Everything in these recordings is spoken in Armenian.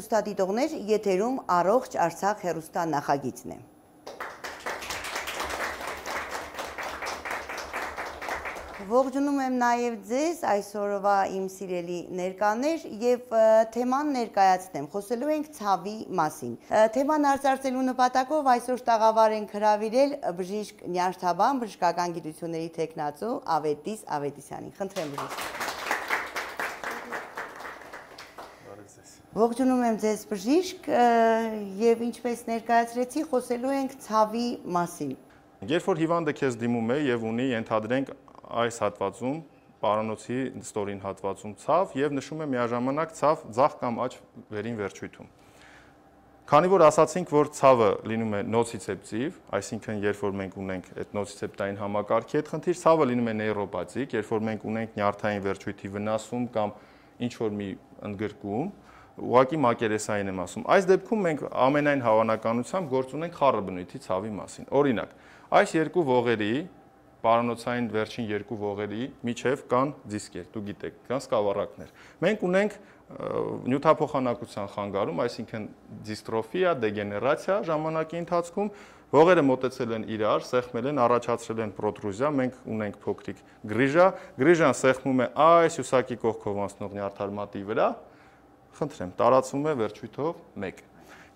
հերուստադիտողներ, եթերում առողջ Արցախ հերուստա նախագիծն է։ Ողջունում եմ նաև ձեզ այսօրվա իմ սիրելի ներկաներ եւ թեման ներկայացնեմ։ Խոսելու ենք ցավի մասին։ Թեման արձարծելու նպատակով այսօր տաղավար են հրավիրել բժիշկ Նյարդաբան բժշկական գիտությունների տեխնացու Ավետիս Ավետիսյանին։ Խնդրեմ բժիշկ։ Ողջունում եմ ձեզ բժիշկ եւ ինչպես ներկայացրեցի խոսելու ենք ցավի մասին։ Երբ որ հիվանդը քեզ դիմում է եւ ունի ենթադրենք այս հատվածում պարանոցի ստորին հատվածում ցավ եւ նշում է միաժամանակ ցավ ցախ կամ աջ վերին վերջույթում։ Քանի որ ասացինք, որ ցավը լինում է նոցիցեպտիվ, այսինքն երբ որ մենք ունենք այդ նոցիցեպտային համակարգի հետ խնդիր, ցավը լինում է նեյրոպաթիկ, երբ որ մենք ունենք նյարդային վերջույթի վնասում կամ ինչ որ մի ընդգրկում, ուղակի մակերեսային եմ ասում։ Այս դեպքում մենք ամենայն հավանականությամբ գործ ունենք խառը բնույթի ցավի մասին։ Օրինակ, այս երկու ողերի պարանոցային վերջին երկու ողերի միջև կան դիսկեր, դու գիտեք, կան սկավառակներ։ Մենք ունենք նյութափոխանակության խանգարում, այսինքն դիստրոֆիա, դեգեներացիա ժամանակի ընթացքում Ողերը մոտեցել են իրար, սեղմել են, առաջացրել են պրոտրուզիա, մենք ունենք փոքրիկ գրիժա, գրիժան սեղմում է այս հյուսակի կողքով անցնող նյարդարմատի վրա, խնդրեմ, տարածվում է վերջույթով 1։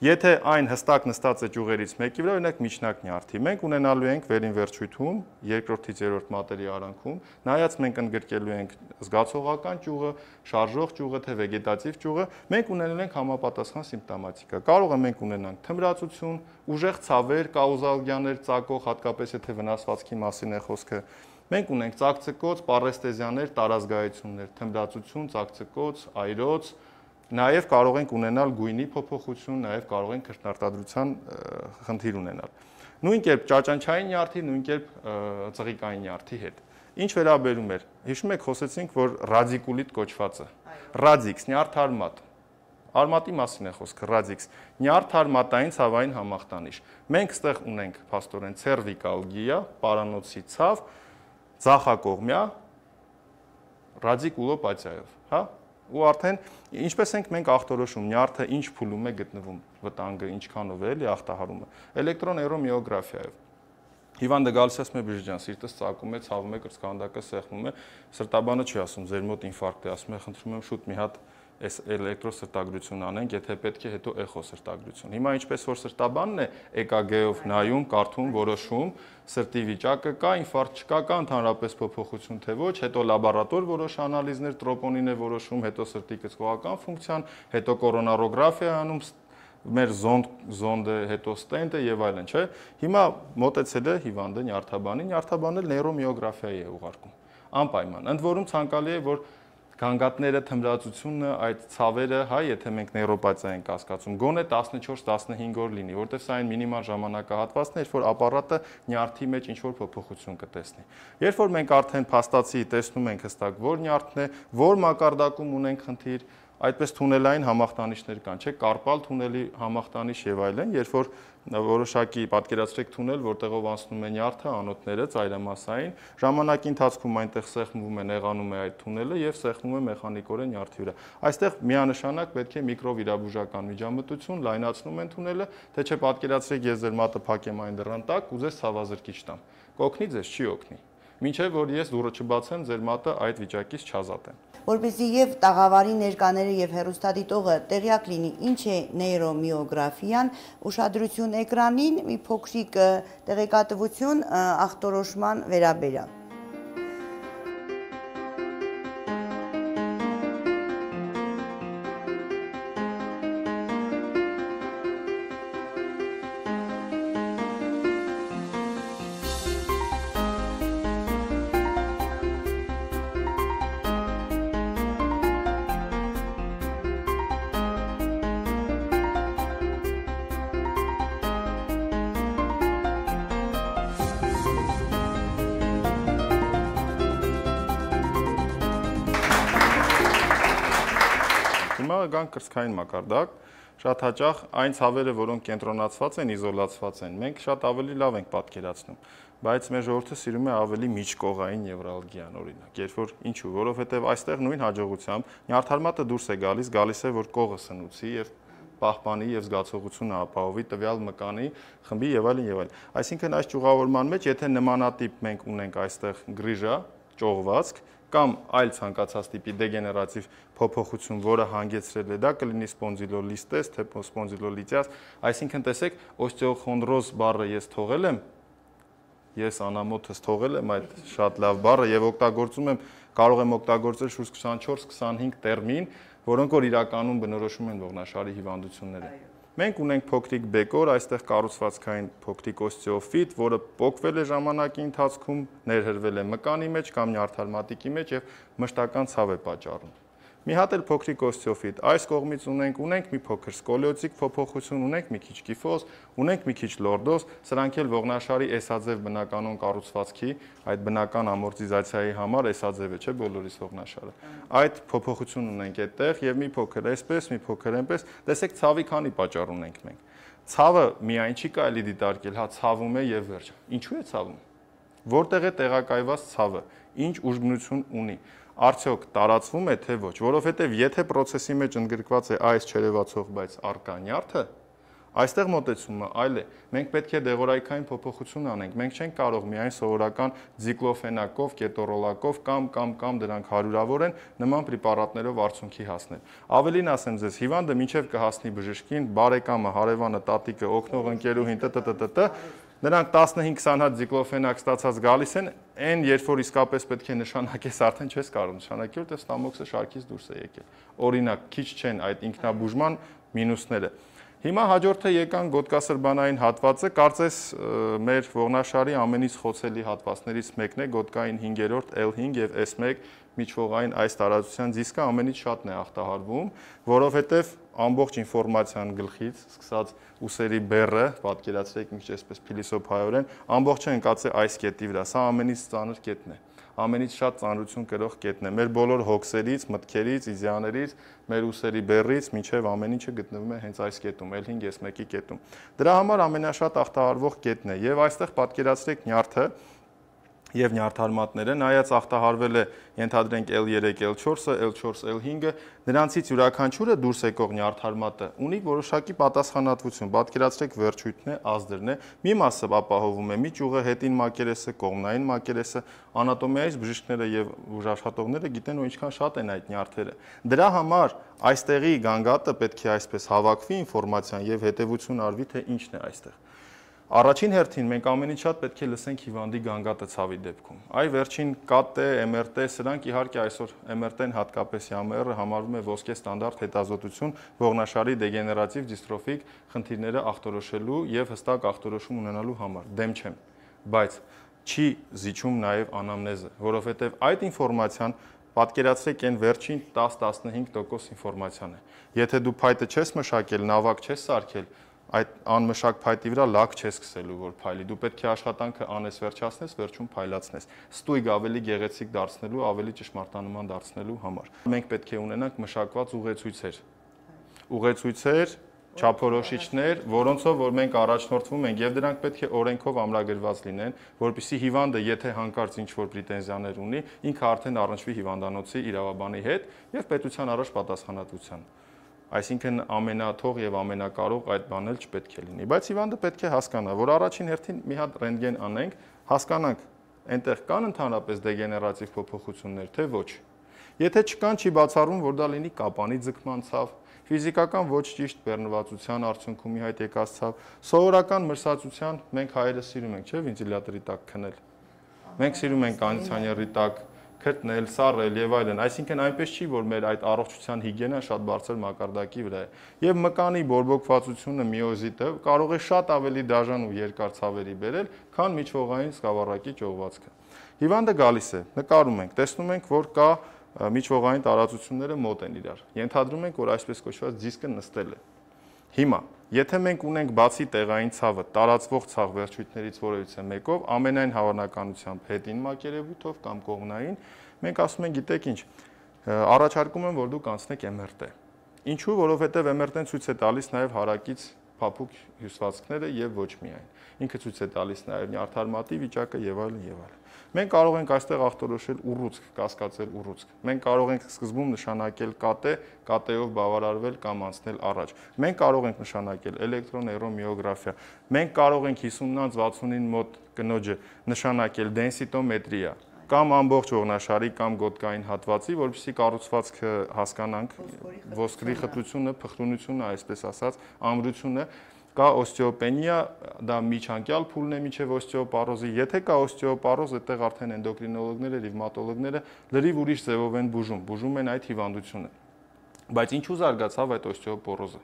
Եթե այն հստակ նստած է ճյուղերից մեկի վրա, օրինակ միջնակնի արթի, մենք ունենալու ենք վերին վերջույթում, երկրորդից երրորդ մատերի արանքում, նայած մենք ընդգրկելու ենք զգացողական ճյուղը, շարժող ճյուղը, թե վեգետատիվ ճյուղը, մենք ունենալու ենք համապատասխան սիմպտոմատիկա։ Կարող է մենք ունենանք թմրացություն, ուժեղ ցավեր, կաուզալգիաներ, ծակող, հատկապես եթե վնասվածքի մասին է խոսքը, Մենք ունենք ծակծկոց, պարեստեզյաներ, տարազգայություններ, թմբրացություն, ծակծկոց, այրոց, Նաև կարող ենք ունենալ գույնի փոփոխություն, նաև կարող ենք քրտնարտադրության խնդիր ունենալ։ Նույն կերպ ճաճանչային նյարդի, նույն կերպ ծղիկային նյարդի հետ։ Ինչ վերաբերում էր, հիշում եք, խոսեցինք, որ ռադիկուլիտ կոչվածը։ Ռադիքս նյարդարմատ։ Արմատի մասին է խոսքը, ռադիքս, նյարդարմատային ցավային համախտանիշ։ Մենք ստեղ ունենք փաստորեն ցերվիկալգիա, պարանոցի ցավ, ցախակողմյա, ռադիկուլոպաթիայով, հա՞ ու արդեն ինչպես ենք մենք ախտորոշում նյարդը ինչ փուլում է գտնվում վտանգը ինչքանով է էլի ախտահարումը էլեկտրոն էրոմիոգրաֆիայով Հիվանդը գալիս է մեր բժշկյան, սիրտս ծակում է, ցավում է, կրծքանդակը սեղմում է, սրտաբանը չի ասում, ձեր մոտ ինֆարկտ է, ասում է, խնդրում եմ շուտ մի հատ այս էլեկտրոսրտագրություն անենք, եթե պետք է հետո էխոսրտագրություն։ Հիմա ինչպես որ սրտաբանն է EKG-ով նայում, կարդում, որոշում, սրտի վիճակը կա, ինֆարկտ չկա, կա ընդհանրապես փոփոխություն թե ոչ, հետո լաբորատոր որոշ անալիզներ, տրոպոնին է որոշում, հետո սրտի կծկողական ֆունկցիան, հետո կորոնարոգրաֆիա անում, մեր զոնդ զոնդը, հետո ստենտը եւ այլն, չէ։ Հիմա մոտեցել է հիվանդը նյարդաբանին, նյարդաբանը նեյրոմիոգրաֆիայի է ուղարկում։ Անպայման։ Ընդ որում ցանկալի է որ գանգատները, թմրածությունը, այդ ցավերը, հա, եթե մենք նեյրոպաթիա ենք ասկացում, գոնե 14-15 օր լինի, որտեվ սա այն մինիմալ ժամանակահատվածն է, երբ որ ապարատը նյարդի մեջ ինչ-որ փոփոխություն կտեսնի։ Երբ որ մենք արդեն փաստացի տեսնում ենք հստակ, որ նյարդն է, որ մակարդակում ունենք խնդիր, Այդպես թունելային համախտանիշներ կան, չէ՞, կարպալ թունելի համախտանիշ եւ այլն, երբ որ որոշակի պատկերացրեք թունել, որտեղով անցնում է նյարդը, անոթները, ծայրամասային, ժամանակի ընթացքում այնտեղ սեղմվում է, նեղանում է այդ թունելը եւ սեղմում է մեխանիկորեն նյարդի վրա։ Այստեղ միանշանակ պետք է միկրովիրաբուժական միջամտություն, լայնացնում են թունելը, թե չէ պատկերացրեք ես ձեր մատը փակեմ այն դռան տակ, ուզես ցավազրկիչ տամ։ Կօգնի ձեզ, չի օգնի։ Մինչև որ ես դուռը չբացեմ, ձեր մատը այդ վիճակից չազատեմ որպեսզի եւ տաղավարի ներկաները եւ հերոստատիտողը տեղյակ լինի ինչ է նեյրոմիոգրաֆիան, ուշադրություն էկրանին, մի փոքրիկ տեղեկատվություն ախտորոշման վերաբերյալ սոցիալական կրսկային մակարդակ, շատ հաճախ այն ցավերը, որոնք կենտրոնացված են, իզոլացված են, մենք շատ ավելի լավ ենք պատկերացնում, բայց մեր ժողովուրդը սիրում է ավելի միջկողային եվրալգիան, օրինակ, երբ որ ինչու, որովհետև այստեղ նույն հաջողությամբ նյարդարմատը դուրս է գալիս, գալիս է որ կողը սնուցի եւ պահպանի եւ զգացողությունը ապահովի տվյալ մկանի խմբի եւ այլն եւ այլն։ Այսինքն այս ճյուղավորման մեջ եթե նմանատիպ մենք ունենք այստեղ գրիժա, ճողվածք, կամ այլ ցանկացած տիպի դեգեներատիվ փոփոխություն, որը հանգեցրել է դա, կլինի սպոնզիլոլիստես, թե սպոնզիլոլիթիաս, այսինքն տեսեք, օստեոխոնդրոզ բառը ես թողել եմ, ես անամոթս թողել եմ այդ շատ լավ բառը եւ օգտագործում եմ, կարող եմ օգտագործել շուրջ 24-25 տերմին, որոնք որ իրականում բնորոշում են ողնաշարի հիվանդությունները։ Այո Մենք ունենք փոքրիկ բեկոր, այստեղ կառուցվածքային փոքրիկ օստեոֆիտ, որը փոկվել է ժամանակի ընթացքում, ներհրվել է մկանի մեջ կամ նյարդարմատիկի մեջ եւ մշտական ցավ է պատճառում։ Մի հատ էլ փոքրիկ օստեոֆիտ։ Այս կողմից ունենք, ունենք մի փոքր սկոլիոզիկ փոփոխություն, ունենք մի քիչ կիֆոզ, ունենք մի քիչ լորդոզ, սրանք էլ ողնաշարի էսաձև բնականոն կառուցվածքի, այդ բնական ամորտիզացիայի համար էսաձևը չէ բոլորիս ողնաշարը։ Այդ փոփոխություն ունենք այդտեղ եւ մի փոքր այսպես, մի փոքր այնպես, տեսեք ցավի քանի պատճառ ունենք մենք։ Ցավը միայն չի կարելի դիտարկել, հա ցավում է եւ վերջ։ Ինչու է ցավում։ Որտեղ է տեղակայված ցավը։ Ինչ ուժգնություն ունի արդյոք տարածվում է թե ոչ, որովհետև եթե process-ի մեջ ընդգրկված է այս չերևացող, բայց արկա նյարդը, Այստեղ մոտեցումը այլ է։ Մենք պետք է դեղորայքային փոփոխություն անենք։ Մենք չենք կարող միայն սովորական ցիկլոֆենակով, կետորոլակով կամ կամ կամ դրանք հարյուրավոր են նման պրեպարատներով արդյունքի հասնել։ Ավելին ասեմ ձեզ, հիվանդը միջև կհասնի բժշկին, բարեկամը, հարևանը, տատիկը, օգնող ընկերուհին, տտտտ, նրանք 15-20 հատ ցիկլոֆենակ ստացած գալիս են, Էն երբ որ իսկապես պետք է նշանակես, արդեն չես կարող նշանակել, որտեղ ստամոքսը շարքից դուրս է եկել։ Օրինակ, քիչ չեն այդ ինքնաբուժման մինուսները։ Հիմա հաջորդը եկան գոտկասրբանային հատվածը, կարծես մեր ողնաշարի ամենից խոցելի հատվածներից մեկն է, գոտկային 5-րդ L5 եւ S1 միջվողային այս տարածության դիսկը ամենից շատն է ախտահարվում, որովհետեւ ամբողջ ինֆորմացիան գլխից, սկսած ուսերի բեռը, պատկերացրեք ինչ այսպես փիլիսոփայորեն, ամբողջը ընկած է այս կետի վրա։ Սա ամենից ծանր կետն է։ Ամենից շատ ծանրություն կրող կետն է։ Մեր բոլոր հոգսերից, մտքերից, իդեաներից, մեր ուսերի բեռից մինչև ամեն ինչը գտնվում է հենց այս կետում, L5S1-ի կետում։ Դրա համար ամենաշատ ախտահարվող կետն է։ Եվ այստեղ պատկերացրեք նյարդը, եւ նյարդարմատները, նայած ախտահարվել է ենթադրենք L3, L4-ը, L4, L5-ը, նրանցից յուրաքանչյուրը դուրս եկող նյարդարմատը ունի որոշակի պատասխանատվություն։ Պատկերացրեք վերջույթն է, ազդերն է։ Մի մասը ապահովում է մի ճյուղը, հետին մակերեսը, կողմնային մակերեսը, անատոմիայից բժիշկները եւ բուժաշխատողները գիտեն ու ինչքան շատ են այդ նյարդերը։ Դրա համար այստեղի գանգատը պետք է այսպես հավաքվի ինֆորմացիան եւ հետեւություն արվի թե ինչն է այստեղ։ Առաջին հերթին մենք ամենից շատ պետք է լսենք հիվանդի գանգատեցավի դեպքում։ Այ վերջին կատ է, MRT, սրանք իհարկե այսօր MRT-ն հատկապես ՀՄՌ-ը համարվում է ոսկե ստանդարտ հետազոտություն ողնաշարի դեգեներատիվ դիստրոֆիկ խնդիրները ախտորոշելու եւ հստակ ախտորոշում ունենալու համար։ Դեմ չեմ, բայց չի զիջում նաև անամնեզը, որովհետև այդ ինֆորմացիան պատկերացրեք այն վերջին 10-15% ինֆորմացիան է։ Եթե դու փայտը չես մշակել, նավակ չես սարքել, այդ անմշակ փայտի վրա լակ չես սկսելու որ փայլի դու պետք է աշխատանքը անես վերջացնես վերջում փայլացնես ստույգ ավելի գեղեցիկ դարձնելու ավելի ճշմարտանման դարձնելու համար մենք պետք է ունենանք մշակված ուղեցույցեր ուղեցույցեր չափորոշիչներ, որոնցով որ մենք առաջնորդվում ենք եւ դրանք պետք է օրենքով ամրագրված լինեն, որpիսի հիվանդը, եթե հանկարծ ինչ-որ պրետենզիաներ ունի, ինքը արդեն առնչվի հիվանդանոցի իրավաբանի հետ եւ պետության առաջ պատասխանատվության։ Այսինքն ամենաթող եւ ամենակարող այդ բանն էլ չպետք է լինի, բայց Հիվանդը պետք է հասկանա, որ առաջին հերթին մի հատ ռենտգեն անենք, հասկանանք այնտեղ կան ընդհանրապես դեգեներատիվ փոփոխություններ, թե ոչ։ Եթե չկան, չի բացառվում, որ դա լինի կապանի ձգման ցավ, ֆիզիկական ոչ ճիշտ բեռնվածության արդյունքում իհայտ եկած ցավ, սովորական մրսածության, մենք հայերը սիրում ենք, չէ՞, վենտիլյատրի տակ քնել։ Մենք սիրում ենք անցանյարի տակ գտնել, սառել եւ այլն։ Այսինքն այնպես չի, որ մեր այդ առողջության հիգիենան շատ բարձր մակարդակի վրա է։ Եվ մկանի բորբոքվածությունը միոզիտը կարող է շատ ավելի դաժան ու երկար ցավերի բերել, քան միջողային սկավառակի ճողվածքը։ Հիվանդը գալիս է, նկարում ենք, տեսնում ենք, որ կա միջողային տարածությունները մոտ են իրար։ Ենթադրում ենք, որ այսպես կոչված դիսկը նստել է։ Հիմա Եթե մենք ունենք բացի տեղային ցավը, տարածվող ցավ վերջույթներից որևիցե մեկով, ամենայն հավանականությամբ հետին մակերևույթով կամ կողմնային, մենք ասում ենք, գիտեք ինչ, առաջարկում եմ, որ դուք անցնեք MRT։ Ինչու՞, որովհետև MRT-ն ցույց է տալիս նաև հարակից փափուկ հյուսվածքները եւ ոչ միայն։ Ինքը ցույց է տալիս նաեւ նյարդարմատի վիճակը եւ այլն եւ այլն։ Մենք կարող ենք այստեղ ախտորոշել ուռուցք, կասկածել ուռուցք։ Մենք կարող ենք սկզբում նշանակել կատե, կատեով բավարարվել կամ անցնել առաջ։ Մենք կարող ենք նշանակել էլեկտրոնեյրոմիոգրաֆիա։ Մենք կարող ենք 50-ից 60-ին մոտ կնոջը նշանակել դենսիտոմետրիա կամ ամբողջ ողնաշարի կամ գոտկային հատվածի, որովհետեւ կառուցվածքը հասկանանք ոսկրի խտությունը, փխրունությունը, այսպես ասած, ամրությունը կա օստեոպենիա, դա միջանկյալ փուլն է միջև օստեոպարոզի։ Եթե կա օստեոպարոզ, այդտեղ արդեն էնդոկրինոլոգները, ռևմատոլոգները լրիվ ուրիշ ձևով են բուժում, բուժում են այդ հիվանդությունը։ Բայց ինչու զարգացավ այդ օստեոպորոզը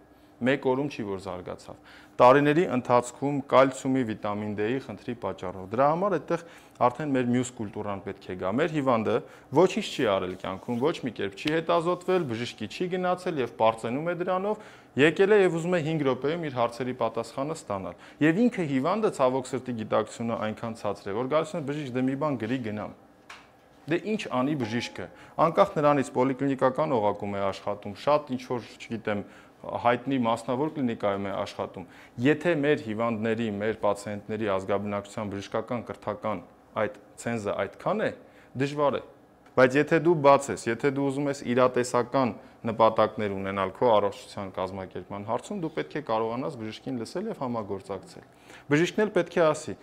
մեկ օրում չի որ զարգացավ։ Տարիների ընթացքում կալցիումի, վիտամին D-ի խնդրի պատճառով։ Դրա համար այդտեղ արդեն մեր մյուս կուլտուրան պետք է գա։ Մեր հիվանդը ոչինչ չի արել կյանքում, ոչ մի կերպ չի հետազոտվել, բժշկի չի գնացել եւ բարձենում է դրանով, եկել է եւ ուզում է 5 րոպեում իր հարցերի պատասխանը ստանալ։ Եվ ինքը հիվանդը ցավոք սրտի գիտակցությունը այնքան ցածր է, որ գալիս է բժիշկ դե մի բան գրի գնամ։ Դե ինչ անի բժիշկը։ Անկախ նրանից պոլիկլինիկական օղակում է աշխատում, շատ ինչ որ, չգիտեմ, հայտնի մասնավոր կլինիկայում է աշխատում, եթե մեր հիվանդների, մեր պացիենտների ազգաբնակչության բժշկական կրթական այդ ցենզը այդքան է, դժվար է։ Բայց եթե դու բաց ես, եթե դու ուզում ես իրատեսական նպատակներ ունենալ քո առողջության կազմակերպման հարցում, դու պետք է կարողանաս բժշկին լսել եւ համագործակցել։ Բժիշկն էլ պետք է ասի,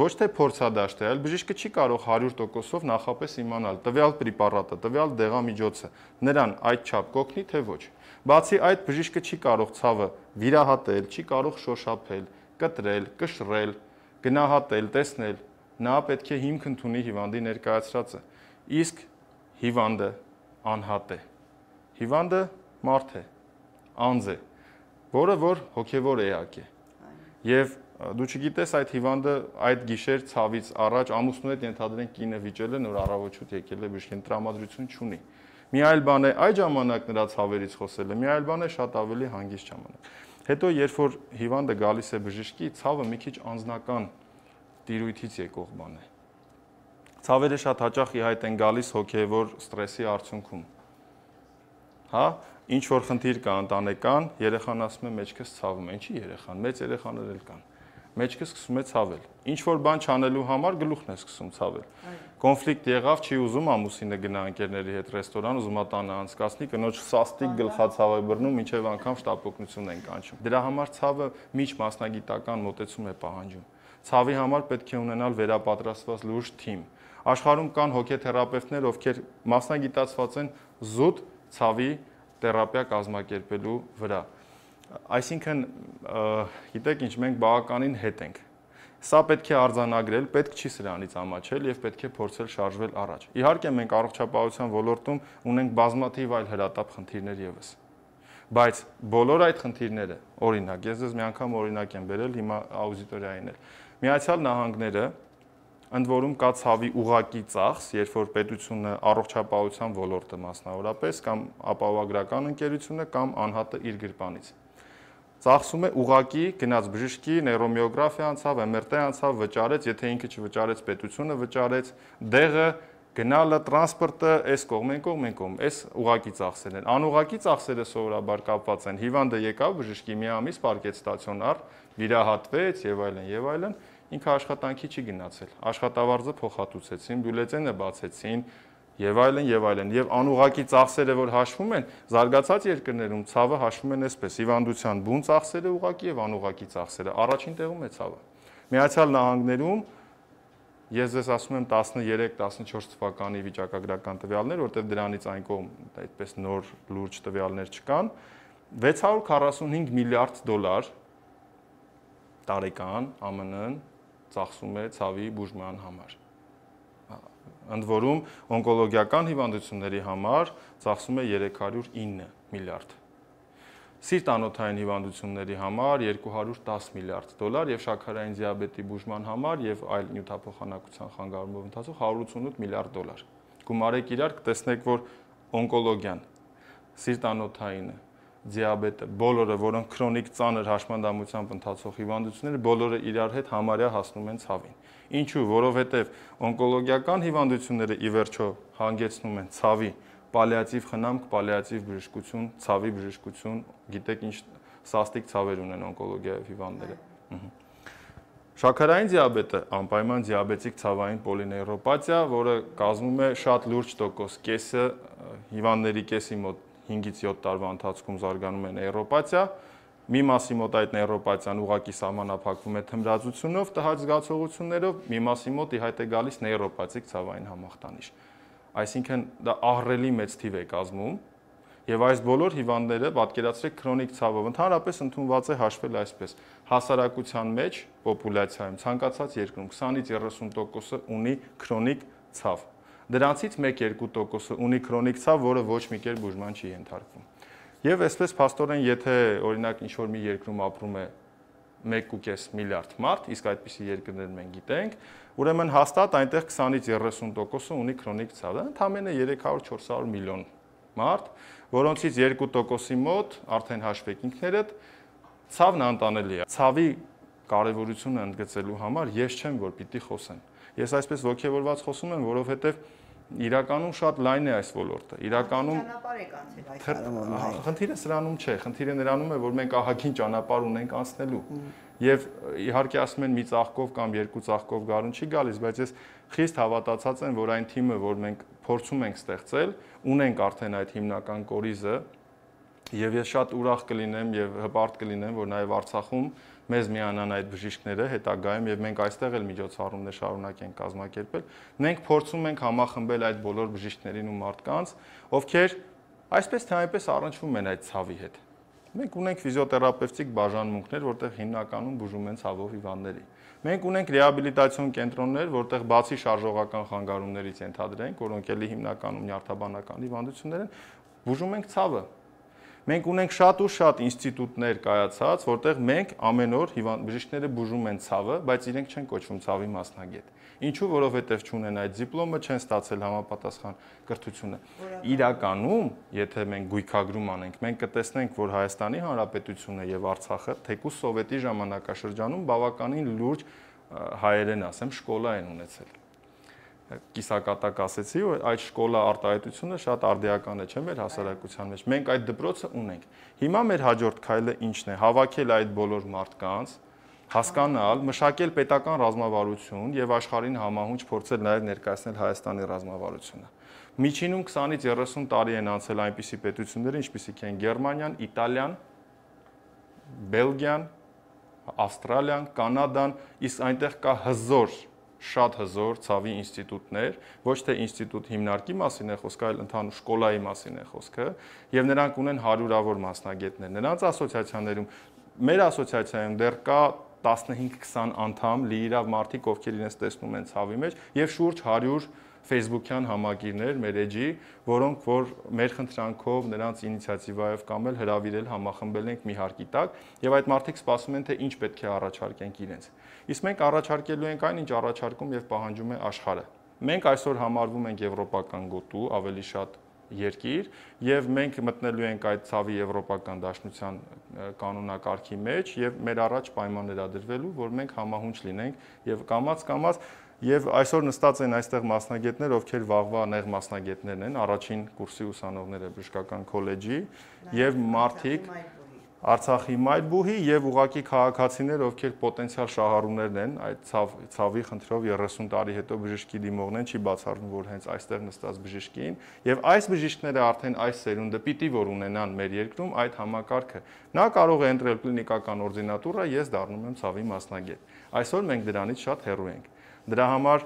ոչ թե փորձադաշտ է, այլ բժիշկը չի կարող 100%-ով նախապես իմանալ տվյալ պրեպարատը, տվյալ դեղամիջոցը նրան այդ չափ կօգնի թե ոչ։ Բացի այդ բժիշկը չի կարող ցավը վիրահատել, չի կարող շոշափել, կտրել, կշռել, գնահատել, տեսնել։ Նա պետք է հիմք ընդունի հիվանդի ներկայացրածը։ Իսկ հիվանդը անհատ է։ Հիվանդը մարդ է, անձ է, որը որ հոգևոր էակ է։ Եվ դու չգիտես այդ հիվանդը այդ գիշեր ցավից առաջ ամուսնու հետ ենթադրեն կինը վիճել է նոր առավոտչուտ եկել է բժշկին տրամադրություն չունի։ Ա Մի այլ բան է այդ ժամանակ նրա ցավերից խոսելը, մի այլ բան է շատ ավելի հանգիստ ժամանակ։ Հետո երբ որ հիվանդը գալիս է բժշկի, ցավը մի քիչ անznական տիրույթից եկող բան է։ Ցավերը շատ հաճախ իհայտ են գալիս հոգեվոր ստրեսի արդյունքում։ Հա, ինչ որ խնդիր կա ընտանեկան, երեխան ասում է մեջքս ցավում է, ինչի երեխան, մեծ երեխաներ էլ կան մեջքը սկսում է ցավել։ Ինչ որ բան չանելու համար գլուխն է սկսում ցավել։ Կոնֆլիկտ եղավ, չի ուզում ամուսինը գնա ընկերների հետ ռեստորան, ուզում է տանը անցկացնի, կնոջ սաստիկ գլխացավ է բռնում, ինչև անգամ շտապօգնություն են կանչում։ Դրա համար ցավը միջ մասնագիտական մոտեցում է պահանջում։ Ցավի համար պետք է ունենալ վերապատրաստված լուրջ թիմ։ Աշխարհում կան հոգեթերապևտներ, ովքեր մասնագիտացված են զուտ ցավի թերապիա կազմակերպելու վրա։ Այսինքն, գիտեք ինչ, մենք բաղականին հետ ենք։ Սա պետք է արձանագրել, պետք չի սրանից ամաչել եւ պետք է փորձել շարժվել առաջ։ Իհարկե մենք առողջապահության ոլորտում ունենք բազմաթիվ այլ հրատապ խնդիրներ եւս։ Բայց բոլոր այդ խնդիրները, օրինակ, ես ձեզ մի անգամ օրինակ եմ ելել, հիմա աուդիտորիային էլ։ Միացյալ Նահանգները ընդ որում կա ցավի ուղակի ծախս, երբ որ պետությունը առողջապահության ոլորտը մասնավորապես կամ ապահովագրական ընկերությունը կամ անհատը իր գրպանից ծախսում է ուղակի գնաց բժշկի, նեյրոմիոգրաֆիա անցավ, MRT անցավ, վճարեց, եթե ինքը չվճարեց, պետությունը վճարեց, դեղը գնալը տրանսպորտը այս կողմ են կողմ են կողմ այս ուղակի ծախսերն են անուղակի ծախսերը սովորաբար կապված են հիվանդը եկավ բժշկի մի ամիս պարկեց ստացիոնար վիրահատվեց եւ այլն եւ այլն ինքը աշխատանքի չի գնացել աշխատավարձը փոխհատուցեցին բյուլետենը բացեցին եւ այլն եւ այլն եւ անուղակի ծախսերը որ հաշվում են զարգացած երկրներում ցավը հաշվում են այսպես հիվանդության բուն ծախսերը ուղակի եւ անուղակի ծախսերը առաջին տեղում է ցավը միացյալ նահանգներում ես ձեզ ասում եմ 13-14 թվականի վիճակագրական տվյալներ որտեղ դրանից այն կողմ այդպես նոր լուրջ տվյալներ չկան 645 միլիարդ դոլար տարեկան ԱՄՆ-ն ծախսում է ցավի բուժման համար ընդ որում օնկոլոգիական հիվանդությունների համար ծախսում է 309 միլիարդ։ Սիրտանոթային հիվանդությունների համար 210 միլիարդ դոլար եւ շաքարային դիաբետի բուժման համար եւ այլ նյութափոխանակության խանգարումով ընթացող 188 միլիարդ դոլար։ Գումարեք իրար, կտեսնեք, որ օնկոլոգիան, սիրտանոթայինը, դիաբետը, բոլորը, որոնք քրոնիկ ծանր հաշմանդամությամբ ընթացող հիվանդությունները, բոլորը իրար հետ համարյա հասնում են ցավին։ Ինչու, որովհետև օնկոլոգիական հիվանդությունները ի վերջո հանգեցնում են ցավի, պալիատիվ խնամք, պալիատիվ բժշկություն, ցավի բժշկություն, գիտեք ինչ սաստիկ ցավեր ունեն օնկոլոգիայի հիվանդները։ Շաքարային դիաբետը անպայման դիաբետիկ ցավային պոլինեյրոպաթիա, որը կազմում է շատ լուրջ տոկոս, կեսը հիվանդների կեսի մոտ 5-ից 7 տարվա ընթացքում զարգանում է նեյրոպաթիա, մի մասի մոտ այդ նեյրոպաթիան ուղակի սահմանափակվում է թմրածությունով, տհաճ զգացողություններով, մի մասի մոտ իհայտ է գալիս նեյրոպաթիկ ցավային համախտանիշ։ Այսինքն դա ահռելի մեծ թիվ է կազմում, եւ այս բոլոր հիվանդները պատկերացրեք քրոնիկ ցավով ընդհանրապես ընդունված է հաշվել այսպես. հասարակության մեջ, պոպուլյացիայում ցանկացած երկրում 20-ից 30%-ը ունի քրոնիկ ցավ Դրանցից 1-2%-ը ունի քրոնիկ ցավ, որը ոչ մի կերպ բուժման չի ենթարկվում։ Եվ այսպես փաստորեն, եթե օրինակ ինչ որ մի երկրում ապրում է 1.5 միլիարդ մարդ, իսկ այդպիսի երկրներ մենք գիտենք, ուրեմն հաստատ այնտեղ 20-ից 30%-ը ունի քրոնիկ ցավ, ընդամենը 300-400 միլիոն մարդ, որոնցից 2%-ի մոտ արդեն հաշվեք ինքներդ ցավն անտանելի է։ Ցավի կարևորությունը ընդգծելու համար ես չեմ որ պիտի խոսեմ Ես այսպես ողջևորված խոսում եմ, որովհետև իրականում շատ լայն է այս ոլորտը։ Իրականում ճանապարհ է կանցել այս առումով։ Խնդիրը սրանում չէ, խնդիրը նրանում է, որ մենք ահագին ճանապարհ ունենք անցնելու։ Եվ իհարկե ասում են մի ծաղկով կամ երկու ծաղկով գարուն չի գալիս, բայց ես խիստ հավատացած եմ, որ այն թիմը, որ մենք փորձում ենք ստեղծել, ունենք արդեն այդ հիմնական կորիզը, եւ ես շատ ուրախ կլինեմ եւ հպարտ կլինեմ, որ նաեւ Արցախում մեզ միանան այդ բժիշկները հետագայում եւ մենք այստեղ էլ միջոցառումներ շարունակենք կազմակերպել։ Մենք փորձում ենք համախմբել այդ բոլոր բժիշկներին ու մարդկանց, ովքեր այսպես թե այնպես առնչվում են այդ ցավի հետ։ Մենք ունենք ֆիզիոթերապևտիկ բաժանմունքներ, որտեղ հիմնականում բուժում են ցավով հիվանդների։ Մենք ունենք ռեաբիլիտացիոն կենտրոններ, որտեղ բացի շարժողական խանգարումներից ենթադրենք, որոնք էլի հիմնականում նյարդաբանական հիվանդություններ են, բուժում ենք ցավը, Մենք ունենք շատ ու շատ ինստիտուտներ կայացած, որտեղ մենք ամեն օր բժիշկները բուժում են ցավը, բայց իրենք չեն կոչվում ցավի մասնագետ։ Ինչու՞, որովհետև չունեն այդ դիպլոմը, չեն ստացել համապատասխան կրթությունը։ Իրականում, եթե մենք գույքագրում անենք, մենք կտեսնենք, որ Հայաստանի Հանրապետությունը եւ Արցախը թեկուս սովետի ժամանակաշրջանում բավականին լուրջ հայերեն ասեմ շկոլա են ունեցել կիսակատակ ասեցի, որ այդ շկոլա արտահայտությունը շատ արդիական է, չէ՞ մեր հասարակության մեջ։ Մենք այդ դպրոցը ունենք։ Հիմա մեր հաջորդ քայլը ինչն է։ Հավաքել այդ բոլոր մարդկանց, հասկանալ, մշակել պետական ռազմավարություն եւ աշխարհին համահունչ փորձել նաեւ ներկայացնել Հայաստանի ռազմավարությունը։ Միջինում 20-ից 30 տարի են անցել այնպիսի պետությունները, ինչպիսիք են Գերմանիան, Իտալիան, Բելգիան, Ավստրալիան, Կանադան, իսկ այնտեղ կա հզոր շատ հզոր ցավի ինստիտուտներ, ոչ թե ինստիտուտ հիմնարկի մասին է խոսքը, այլ ընդհանուր շկոլայի մասին է խոսքը, եւ նրանք ունեն հարյուրավոր մասնագետներ։ Նրանց ասոցիացիաներում մեր ասոցիացիայում դեռ կա 15-20 անդամ լիիրավ մարդիկ, ովքեր իրենց տեսնում են ցավի մեջ եւ շուրջ 100 Facebook-յան համագիրներ, մեր edge-ի, որոնք որ մեր խնդրանքով, նրանց ինիցիատիվայով կամ էլ հրավիրել համախմբել ենք մի հարկի տակ, եւ այդ մարդիկ սպասում են թե ինչ պետք է առաջարկենք իրենց։ Իսկ մենք առաջարկելու ենք այն, ինչ առաջարկում եւ պահանջում է աշխարհը։ Մենք այսօր համարվում ենք եվրոպական գոտու, ավելի շատ երկիր եւ մենք մտնելու ենք այդ ցավի եվրոպական դաշնության կանոնակարգի մեջ եւ մեր առաջ պայմաններ ադրվելու, որ մենք համահունչ լինենք եւ կամած կամած Եվ այսօր նստած են այստեղ մասնագետներ, ովքեր վաղվա նեղ մասնագետներն են, առաջին կուրսի ուսանողները բժշկական քոլեջի եւ մարդիկ Արցախի մայրբուհի եւ ուղակի քաղաքացիներ, ովքեր պոտենցիալ շահառուներն են, այդ ցավ ցավի խնդրով 30 տարի հետո բժշկի դիմողն են, չի բացառվում, որ հենց այստեղ նստած բժշկին եւ այս բժիշկները արդեն այս սերունդը պիտի որ ունենան մեր երկրում այդ համակարգը։ Նա կարող է ընտրել կլինիկական օրդինատուրա, ես դառնում եմ ցավի մասնագետ։ Այսօր մենք դրանից շատ հեռու ենք։ Դրա համար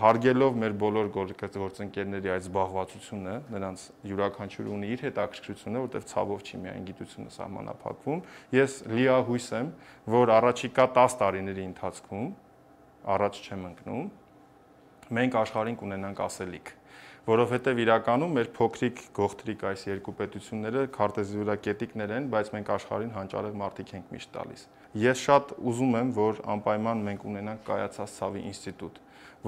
հարգելով մեր բոլոր գործընկերների այդ զբաղվածությունը, նրանց յուրաքանչյուրը ունի իր հետաքրքրությունը, որտեղ ցավով չի միայն գիտությունը սահմանափակվում, ես լիահույս եմ, որ առաջիկա 10 տարիների ընթացքում առաջ չեմ ընկնում, մենք աշխարհին կունենանք ասելիք որովհետև իրականում մեր փոքրիկ գողտրիկ այս երկու պետությունները քարտեզյուրակետիկներ են, բայց մենք աշխարհին հանճարեղ մարդիկ ենք միշտ տալիս։ Ես շատ ուզում եմ, որ անպայման մենք ունենանք կայացած ցավի ինստիտուտ,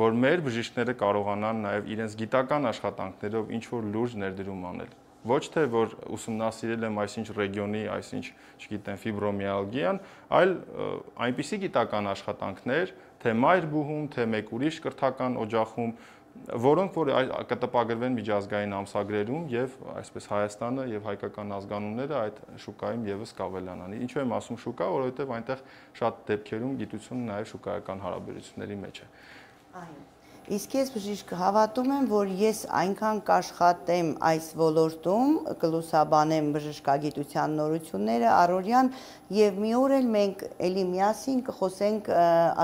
որ մեր բժիշկները կարողանան նաև իրենց գիտական աշխատանքներով ինչ որ լուրջ ներդրում անել ոչ թե որ ուսումնասիրել եմ այսինչ ռեգիոնի, այսինչ, չգիտեմ, ֆիբրոմիալգիան, այլ այնպիսի գիտական աշխատանքներ, թե մայր բուհում, թե մեկ ուրիշ կրթական օջախում, որոնք որ կտպագրվեն միջազգային ամսագրերում եւ այսպես Հայաստանը եւ հայկական ազգանունները այդ շուկայում եւս կավելանան։ Ինչու եմ ասում շուկա, որովհետեւ այնտեղ շատ դեպքերում գիտությունը նաեւ շուկայական հարաբերությունների մեջ է։ Այո։ Իսկ ես բժիշկ հավատում եմ, որ ես այնքան կաշխատեմ այս ոլորտում, կլուսաբանեմ բժշկագիտության նորությունները առօրյան եւ մի օր էլ մենք ելի միասին կխոսենք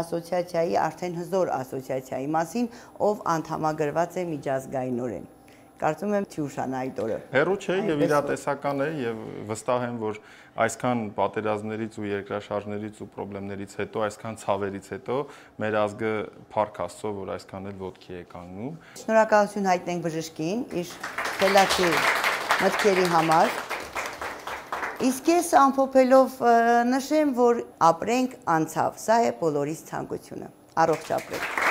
ասոցիացիայի, արդեն հզոր ասոցիացիայի մասին, ով անդամագրված է միջազգայինորեն։ Կարծում եմ Թյուշան այդ օրը։ Հերո չէ եւ իրատեսական է եւ վստահ եմ, որ այսքան պատերազմներից ու երկրաշարժներից ու խնդիրներից հետո, այսքան ցավերից հետո մեր ազգը փառք Աստծո, որ այսքան էլ ոդքի է կանգնում։ Շնորհակալություն հայտնենք բժշկին իր խելացի մտքերի համար։ Իսկ ես ամփոփելով նշեմ, որ ապրենք անցավ, սա է բոլորիս ցանկությունը։ Առողջ ապրեք։